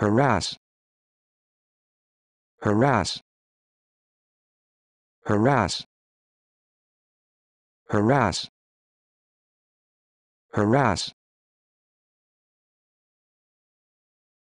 harass harass harass harass harass